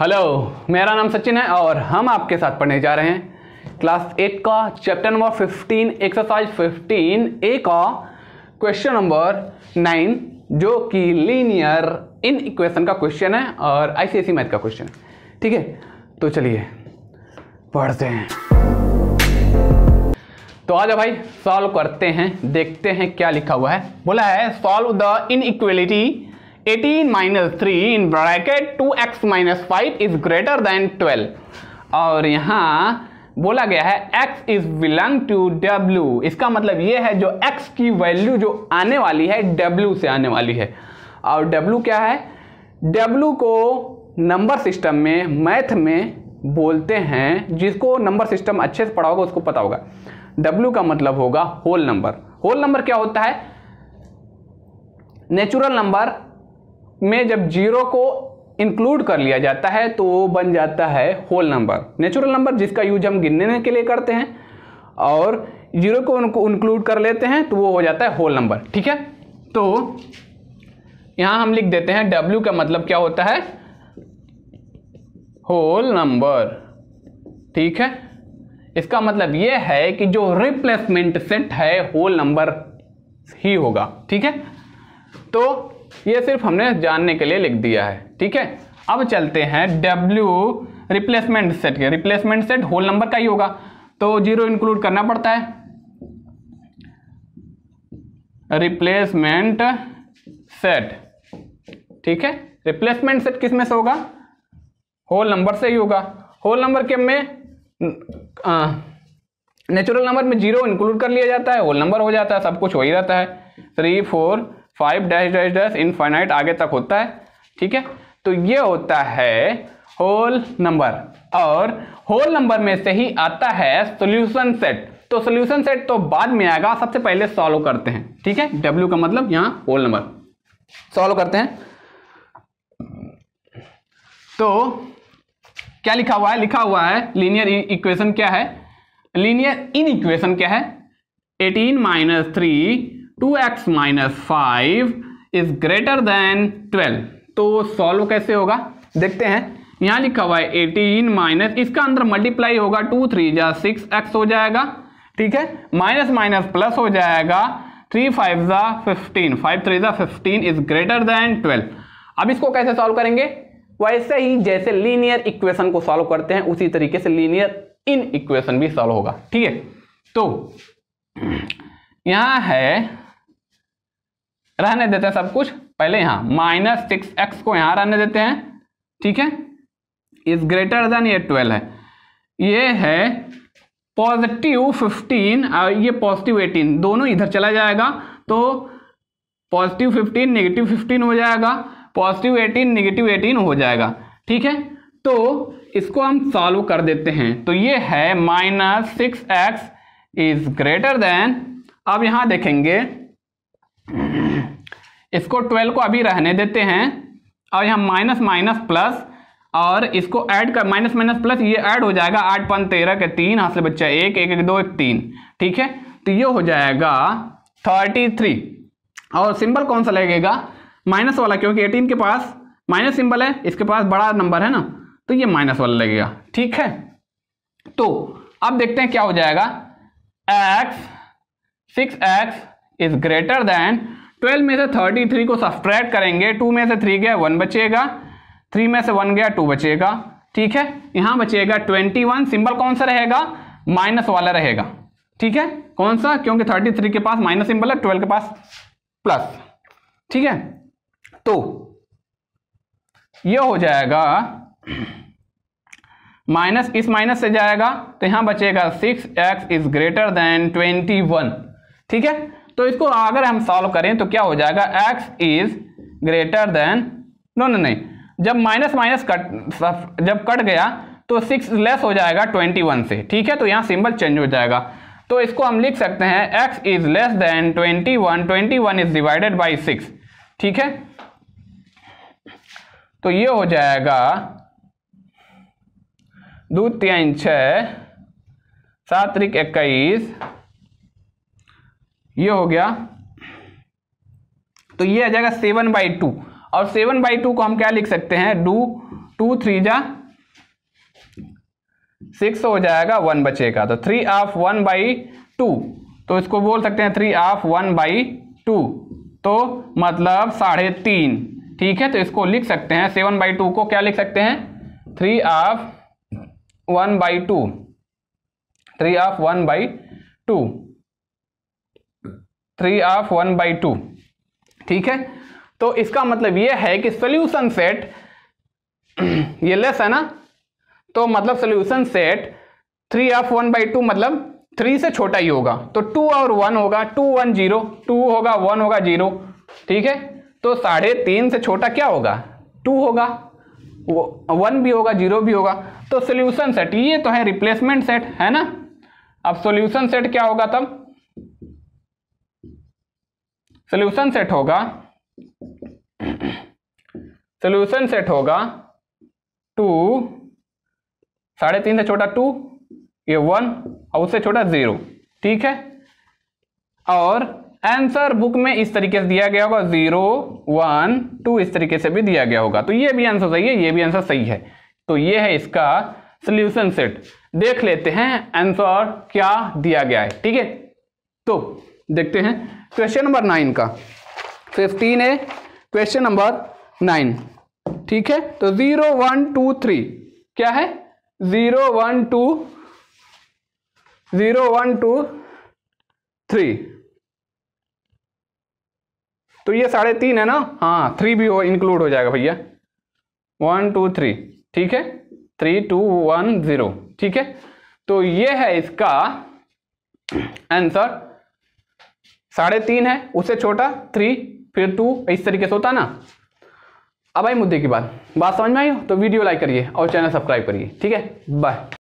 hello मेरा नाम सचिन है और हम आपके साथ पढ़ने जा रहे हैं क्लास एट का chapter number fifteen exercise fifteen A का क्वेश्चन नंबर नाइन जो कि लीनियर इन इक्वेशन का क्वेश्चन है और आईसीएसई मैथ e का क्वेश्चन है ठीक है तो चलिए पढ़ते हैं तो आज भाई सॉल्व करते हैं देखते हैं क्या लिखा हुआ है बोला है solve the inequality 18 three in bracket two x minus five is greater than 12 और यहाँ बोला गया है x is belong to w इसका मतलब ये है जो x की वैल्यू जो आने वाली है w से आने वाली है और w क्या है w को नंबर सिस्टम में मैथ में बोलते हैं जिसको नंबर सिस्टम अच्छे से पढ़ा होगा उसको पता होगा w का मतलब होगा होल नंबर होल नंबर क्या होता है नेचुरल नंबर में जब जीरो को इंक्लूड कर लिया जाता है तो वो बन जाता है होल नंबर नेचुरल नंबर जिसका यूज हम गिनने के लिए करते हैं और जीरो को उनको इंक्लूड कर लेते हैं तो वो हो जाता है होल नंबर ठीक है तो यहां हम लिख देते हैं डब्ल्यू का मतलब क्या होता है होल नंबर ठीक है इसका मतलब ये है कि जो रिप्लेसमेंट सेट है होल नंबर ही होगा ठीक है तो ये सिर्फ हमने जानने के लिए लिख दिया है ठीक है अब चलते हैं W रिप्लेसमेंट सेट के रिप्लेसमेंट सेट होल नंबर का ही होगा तो जीरो इंक्लूड करना पड़ता है रिप्लेसमेंट सेट ठीक है रिप्लेसमेंट सेट किस में से होगा होल नंबर से ही होगा होल नंबर के में नेचुरल नंबर में जीरो इंक्लूड कर लिया जाता है होल नंबर हो जाता है सब कुछ हो ही रहता है three four five dash dash dash infinite आगे तक होता है ठीक है तो ये होता है होल नंबर और होल नंबर में से ही आता है सोल्यूशन सेट तो सोल्यूशन सेट तो बाद में आएगा सबसे पहले सॉल्व करते हैं ठीक है डब्ल्यू का मतलब यहां होल नंबर सॉल्व करते हैं तो क्या लिखा हुआ है लिखा हुआ है लीनियर इक्वेशन e- क्या है लीनियर इन इक्वेशन क्या है 18 minus three two x minus five is greater than twelve तो सॉल्व कैसे होगा देखते हैं यहाँ लिखा हुआ है एटीन माइनस इसका अंदर मल्टीप्लाई होगा टू थ्री जा सिक्स एक्स हो जाएगा ठीक है माइनस माइनस प्लस हो जाएगा थ्री फाइव ज़ा फिफ्टीन फाइव थ्री ज़ा fifteen is greater than twelve अब इसको कैसे सॉल्व करेंगे वैसे ही जैसे लीनियर इक्वेशन को सॉल्व करते हैं उसी तरीके से लीनियर इन इक्वेशन भी सॉल्व होगा ठीक है तो यहाँ है रहने देते हैं सब कुछ पहले यहाँ माइनस सिक्स एक्स को यहाँ रहने देते हैं ठीक है इज ग्रेटर देन ये ट्वेल्व है ये है पॉजिटिव फिफ्टीन और ये पॉजिटिव एटीन दोनों इधर चला जाएगा तो पॉजिटिव फिफ्टीन नेगेटिव फिफ्टीन हो जाएगा पॉजिटिव एटीन नेगेटिव एटीन हो जाएगा ठीक है तो इसको हम सॉल्व कर देते हैं तो ये है minus six x is greater than अब यहाँ देखेंगे इसको ट्वेल्व को अभी रहने देते हैं और यहाँ माइनस माइनस प्लस और इसको ऐड कर माइनस माइनस प्लस ये ऐड हो जाएगा आठ पाँच तेरह के तीन हाथ से बच्चा एक एक एक दो एक तीन ठीक है तो ये हो जाएगा थर्टी थ्री और सिंबल कौन सा लगेगा माइनस वाला क्योंकि एटीन के पास माइनस सिंबल है इसके पास बड़ा नंबर है ना तो ये माइनस वाला लगेगा ठीक है तो अब देखते हैं क्या हो जाएगा x six x is greater than twelve में से थर्टी थ्री को सब्ट्रैक्ट करेंगे टू में से थ्री गया वन बचेगा थ्री में से वन गया टू बचेगा ठीक है यहां बचेगा ट्वेंटी वन सिंबल कौन सा रहेगा माइनस वाला रहेगा ठीक है कौन सा क्योंकि थर्टी थ्री के पास माइनस सिंबल है ट्वेल्व के पास प्लस ठीक है तो ये हो जाएगा माइनस इस माइनस से जाएगा तो यहां बचेगा six x is greater than twenty one ठीक है तो इसको अगर हम सॉल्व करें तो क्या हो जाएगा x is greater than no no नहीं जब माइनस माइनस कट जब कट गया तो सिक्स लेस हो जाएगा ट्वेंटी वन से ठीक है तो यहाँ सिंबल चेंज हो जाएगा तो इसको हम लिख सकते हैं x is less than twenty one twenty one is divided by six ठीक है तो ये हो जाएगा दो तीन छः सात त्रिक इक्कीस ये हो गया तो ये आ जाएगा सेवन बाई टू और सेवन बाई टू को हम क्या लिख सकते हैं डू टू थ्री जा सिक्स हो जाएगा वन बचेगा तो three of one by two तो इसको बोल सकते हैं three of one by two तो मतलब साढ़े तीन ठीक है तो इसको लिख सकते हैं सेवन बाई टू को क्या लिख सकते हैं three of one by two three of one by two three of one by two ठीक है तो इसका मतलब यह है कि सोल्यूशन सेट ये लेस है ना तो मतलब solution set three of one by two मतलब थ्री से छोटा ही होगा तो टू और वन होगा टू वन जीरो टू होगा वन होगा जीरो ठीक है तो साढ़े तीन से छोटा क्या होगा टू होगा वन भी होगा जीरो भी होगा तो सोल्यूशन सेट ये तो है रिप्लेसमेंट सेट है ना अब सोल्यूशन सेट क्या होगा तब सोल्यूशन सेट होगा सोल्यूशन सेट होगा टू साढ़े तीन से छोटा टू ये वन और उससे छोटा जीरो ठीक है और आंसर बुक में इस तरीके से दिया गया होगा जीरो वन टू इस तरीके से भी दिया गया होगा तो ये भी आंसर सही है ये भी आंसर सही है तो ये है इसका सोल्यूशन सेट देख लेते हैं आंसर क्या दिया गया है ठीक है तो देखते हैं क्वेश्चन नंबर नाइन का fifteen A question number nine ठीक है तो जीरो वन टू थ्री क्या है zero one two zero one two three तो ये साढ़े तीन है ना हाँ थ्री भी हो इंक्लूड हो जाएगा भैया वन टू थ्री ठीक है थ्री टू वन जीरो ठीक है तो ये है इसका आंसर साढ़े तीन है उससे छोटा थ्री फिर टू इस तरीके से होता है ना अब आई मुद्दे की बात बात समझ में आई हो तो वीडियो लाइक करिए और चैनल सब्सक्राइब करिए ठीक है बाय